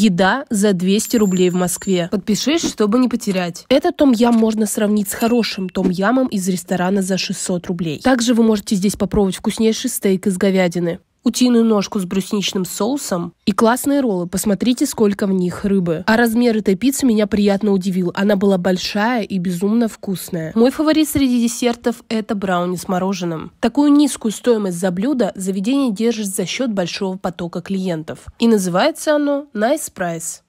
Еда за 200 рублей в Москве. Подпишись, чтобы не потерять. Этот том-ям можно сравнить с хорошим том-ямом из ресторана за 600 рублей. Также вы можете здесь попробовать вкуснейший стейк из говядины утиную ножку с брусничным соусом и классные роллы. Посмотрите, сколько в них рыбы. А размер этой пиццы меня приятно удивил. Она была большая и безумно вкусная. Мой фаворит среди десертов – это брауни с мороженым. Такую низкую стоимость за блюдо заведение держит за счет большого потока клиентов. И называется оно Nice Price.